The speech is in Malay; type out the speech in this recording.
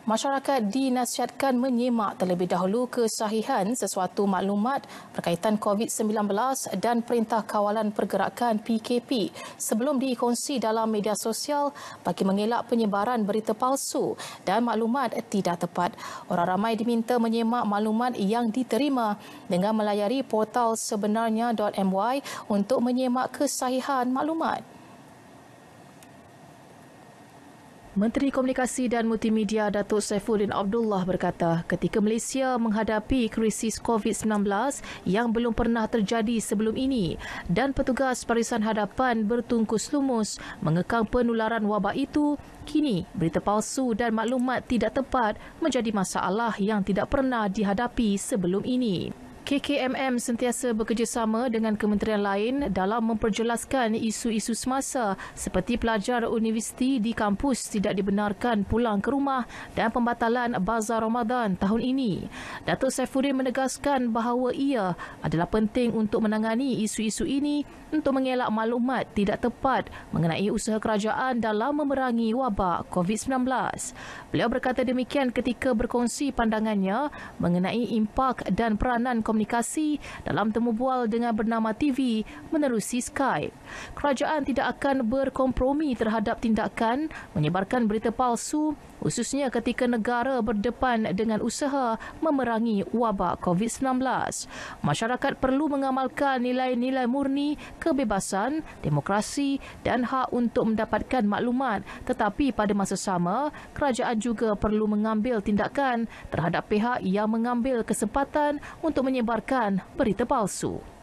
Masyarakat dinasihatkan menyemak terlebih dahulu kesahihan sesuatu maklumat berkaitan COVID-19 dan Perintah Kawalan Pergerakan PKP sebelum dikongsi dalam media sosial bagi mengelak penyebaran berita palsu dan maklumat tidak tepat. Orang ramai diminta menyemak maklumat yang diterima dengan melayari portal sebenarnya.my untuk menyemak kesahihan maklumat. Menteri Komunikasi dan Multimedia Datuk Saifuddin Abdullah berkata, ketika Malaysia menghadapi krisis COVID-19 yang belum pernah terjadi sebelum ini dan petugas parisan hadapan bertungkus lumus mengekang penularan wabak itu, kini berita palsu dan maklumat tidak tepat menjadi masalah yang tidak pernah dihadapi sebelum ini. KKMM sentiasa bekerjasama dengan kementerian lain dalam memperjelaskan isu-isu semasa seperti pelajar universiti di kampus tidak dibenarkan pulang ke rumah dan pembatalan bazar Ramadan tahun ini. Datuk Saifuddin menegaskan bahawa ia adalah penting untuk menangani isu-isu ini untuk mengelak maklumat tidak tepat mengenai usaha kerajaan dalam memerangi wabak COVID-19. Beliau berkata demikian ketika berkongsi pandangannya mengenai impak dan peranan komunikasi dalam temu bual dengan bernama TV menerusi Skype. Kerajaan tidak akan berkompromi terhadap tindakan menyebarkan berita palsu khususnya ketika negara berdepan dengan usaha memerangi wabak COVID-19. Masyarakat perlu mengamalkan nilai-nilai murni kebebasan, demokrasi dan hak untuk mendapatkan maklumat tetapi pada masa sama, kerajaan juga perlu mengambil tindakan terhadap pihak yang mengambil kesempatan untuk menyebarkan menyebarkan berita palsu.